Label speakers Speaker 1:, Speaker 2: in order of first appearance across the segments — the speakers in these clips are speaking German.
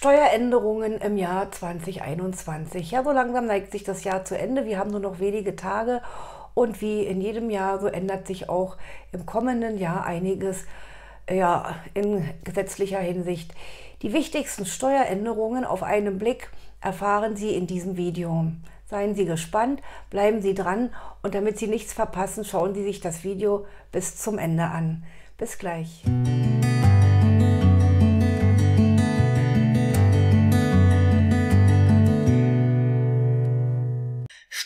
Speaker 1: Steueränderungen im Jahr 2021. Ja, so langsam neigt sich das Jahr zu Ende. Wir haben nur noch wenige Tage und wie in jedem Jahr, so ändert sich auch im kommenden Jahr einiges ja, in gesetzlicher Hinsicht. Die wichtigsten Steueränderungen auf einen Blick erfahren Sie in diesem Video. Seien Sie gespannt, bleiben Sie dran und damit Sie nichts verpassen, schauen Sie sich das Video bis zum Ende an. Bis gleich.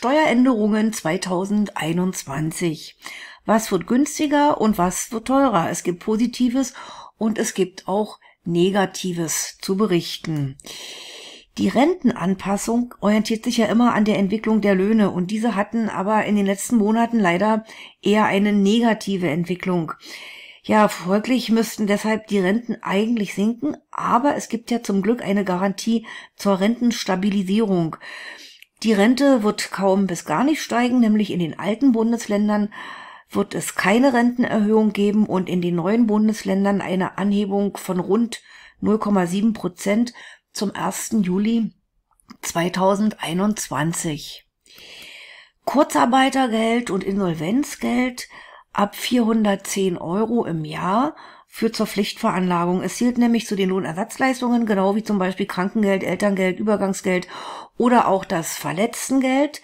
Speaker 1: Steueränderungen 2021. Was wird günstiger und was wird teurer? Es gibt Positives und es gibt auch Negatives zu berichten. Die Rentenanpassung orientiert sich ja immer an der Entwicklung der Löhne und diese hatten aber in den letzten Monaten leider eher eine negative Entwicklung. Ja, folglich müssten deshalb die Renten eigentlich sinken, aber es gibt ja zum Glück eine Garantie zur Rentenstabilisierung. Die Rente wird kaum bis gar nicht steigen, nämlich in den alten Bundesländern wird es keine Rentenerhöhung geben und in den neuen Bundesländern eine Anhebung von rund 0,7 Prozent zum 1. Juli 2021. Kurzarbeitergeld und Insolvenzgeld ab 410 Euro im Jahr führt zur Pflichtveranlagung. Es zählt nämlich zu den Lohnersatzleistungen, genau wie zum Beispiel Krankengeld, Elterngeld, Übergangsgeld oder auch das Verletztengeld.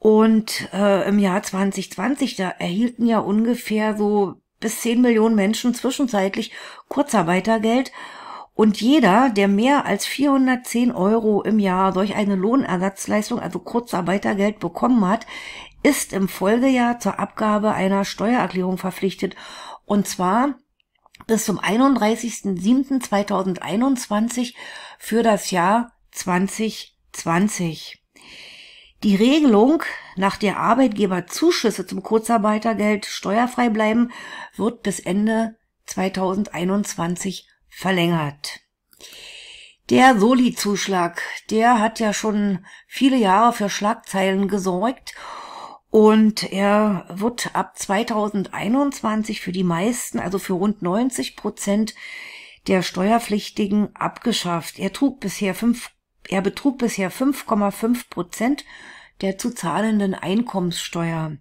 Speaker 1: Und äh, im Jahr 2020, da erhielten ja ungefähr so bis 10 Millionen Menschen zwischenzeitlich Kurzarbeitergeld. Und jeder, der mehr als 410 Euro im Jahr durch eine Lohnersatzleistung, also Kurzarbeitergeld, bekommen hat, ist im Folgejahr zur Abgabe einer Steuererklärung verpflichtet. Und zwar bis zum 31.07.2021 für das Jahr 2020. Die Regelung, nach der Arbeitgeberzuschüsse zum Kurzarbeitergeld steuerfrei bleiben, wird bis Ende 2021 verlängert. Der Soli-Zuschlag, der hat ja schon viele Jahre für Schlagzeilen gesorgt und er wird ab 2021 für die meisten, also für rund 90 Prozent der Steuerpflichtigen abgeschafft. Er trug bisher fünf, er betrug bisher 5,5 Prozent der zu zahlenden Einkommenssteuer.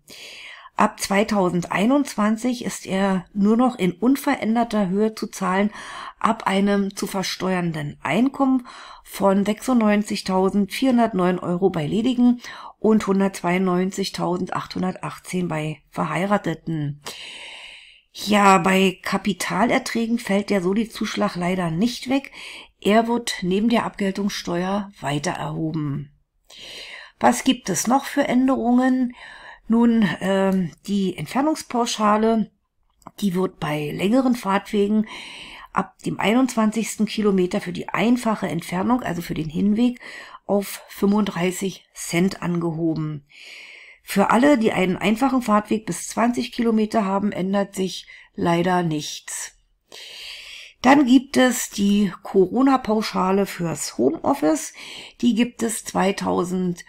Speaker 1: Ab 2021 ist er nur noch in unveränderter Höhe zu zahlen ab einem zu versteuernden Einkommen von 96.409 Euro bei ledigen und 192.818 bei Verheirateten. Ja, bei Kapitalerträgen fällt der Soli-Zuschlag leider nicht weg. Er wird neben der Abgeltungssteuer weiter erhoben. Was gibt es noch für Änderungen? Nun, ähm, die Entfernungspauschale, die wird bei längeren Fahrtwegen ab dem 21. Kilometer für die einfache Entfernung, also für den Hinweg, auf 35 Cent angehoben. Für alle, die einen einfachen Fahrtweg bis 20 Kilometer haben, ändert sich leider nichts. Dann gibt es die Corona-Pauschale fürs Homeoffice. Die gibt es 2000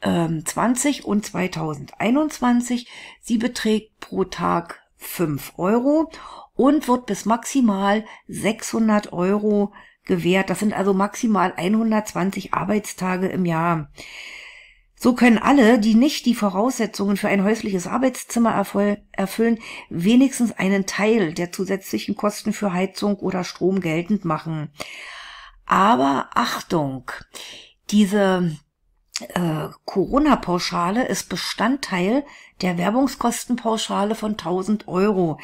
Speaker 1: 20 ähm, und 2021. Sie beträgt pro Tag 5 Euro und wird bis maximal 600 Euro gewährt. Das sind also maximal 120 Arbeitstage im Jahr. So können alle, die nicht die Voraussetzungen für ein häusliches Arbeitszimmer erfüllen, wenigstens einen Teil der zusätzlichen Kosten für Heizung oder Strom geltend machen. Aber Achtung, diese äh, Corona-Pauschale ist Bestandteil der Werbungskostenpauschale von 1000 Euro.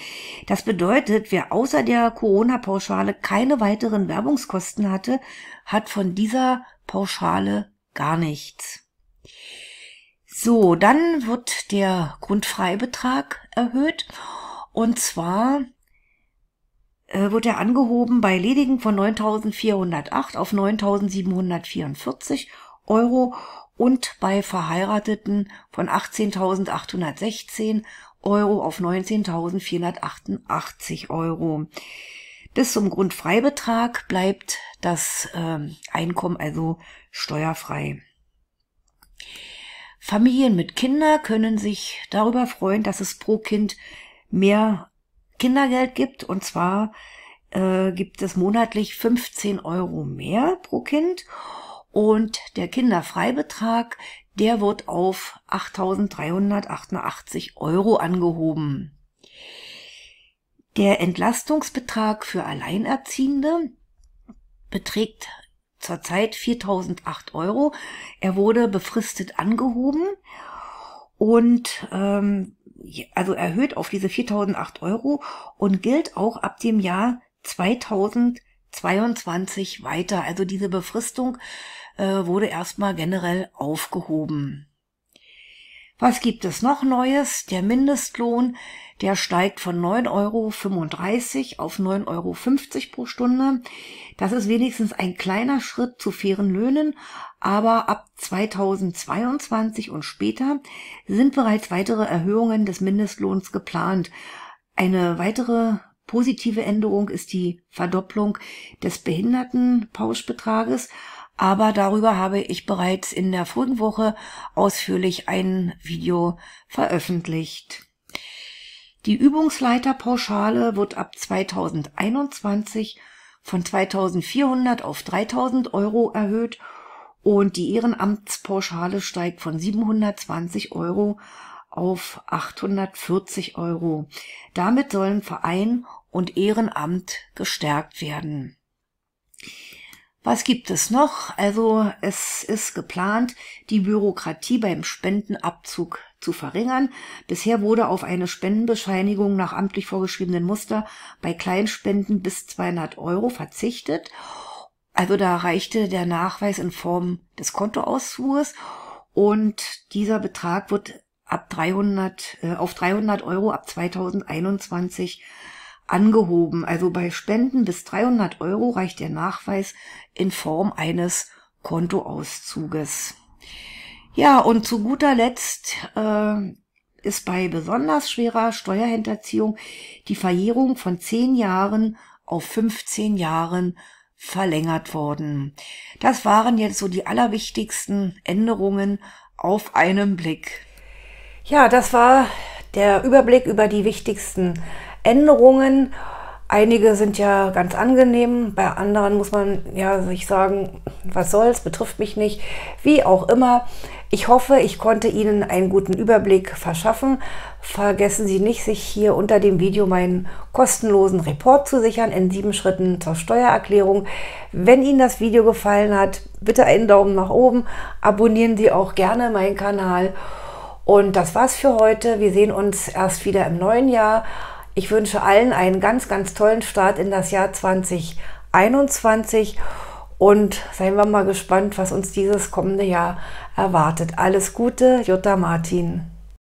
Speaker 1: Das bedeutet, wer außer der Corona-Pauschale keine weiteren Werbungskosten hatte, hat von dieser Pauschale gar nichts. So, dann wird der Grundfreibetrag erhöht und zwar äh, wird er angehoben bei ledigen von 9.408 auf 9.744 Euro und bei Verheirateten von 18.816 Euro auf 19.488 Euro. Bis zum Grundfreibetrag bleibt das ähm, Einkommen also steuerfrei. Familien mit Kindern können sich darüber freuen, dass es pro Kind mehr Kindergeld gibt. Und zwar äh, gibt es monatlich 15 Euro mehr pro Kind. Und der Kinderfreibetrag, der wird auf 8.388 Euro angehoben. Der Entlastungsbetrag für Alleinerziehende beträgt zurzeit 4.008 Euro. Er wurde befristet angehoben und ähm, also erhöht auf diese 4.008 Euro und gilt auch ab dem Jahr 2022 weiter. Also diese Befristung äh, wurde erstmal generell aufgehoben. Was gibt es noch Neues? Der Mindestlohn, der steigt von 9,35 Euro auf 9,50 Euro pro Stunde. Das ist wenigstens ein kleiner Schritt zu fairen Löhnen, aber ab 2022 und später sind bereits weitere Erhöhungen des Mindestlohns geplant. Eine weitere positive Änderung ist die Verdopplung des Behindertenpauschbetrages aber darüber habe ich bereits in der frühen Woche ausführlich ein Video veröffentlicht. Die Übungsleiterpauschale wird ab 2021 von 2400 auf 3000 Euro erhöht und die Ehrenamtspauschale steigt von 720 Euro auf 840 Euro. Damit sollen Verein und Ehrenamt gestärkt werden. Was gibt es noch? Also es ist geplant, die Bürokratie beim Spendenabzug zu verringern. Bisher wurde auf eine Spendenbescheinigung nach amtlich vorgeschriebenen Muster bei Kleinspenden bis 200 Euro verzichtet. Also da reichte der Nachweis in Form des Kontoauszuges und dieser Betrag wird ab 300 äh, auf 300 Euro ab 2021 angehoben. Also bei Spenden bis 300 Euro reicht der Nachweis in Form eines Kontoauszuges. Ja, und zu guter Letzt äh, ist bei besonders schwerer Steuerhinterziehung die Verjährung von 10 Jahren auf 15 Jahren verlängert worden. Das waren jetzt so die allerwichtigsten Änderungen auf einen Blick. Ja, das war der Überblick über die wichtigsten Änderungen. Einige sind ja ganz angenehm, bei anderen muss man ja sich sagen, was soll's, betrifft mich nicht, wie auch immer. Ich hoffe, ich konnte Ihnen einen guten Überblick verschaffen. Vergessen Sie nicht, sich hier unter dem Video meinen kostenlosen Report zu sichern in sieben Schritten zur Steuererklärung. Wenn Ihnen das Video gefallen hat, bitte einen Daumen nach oben. Abonnieren Sie auch gerne meinen Kanal. Und das war's für heute. Wir sehen uns erst wieder im neuen Jahr. Ich wünsche allen einen ganz, ganz tollen Start in das Jahr 2021 und seien wir mal gespannt, was uns dieses kommende Jahr erwartet. Alles Gute, Jutta Martin.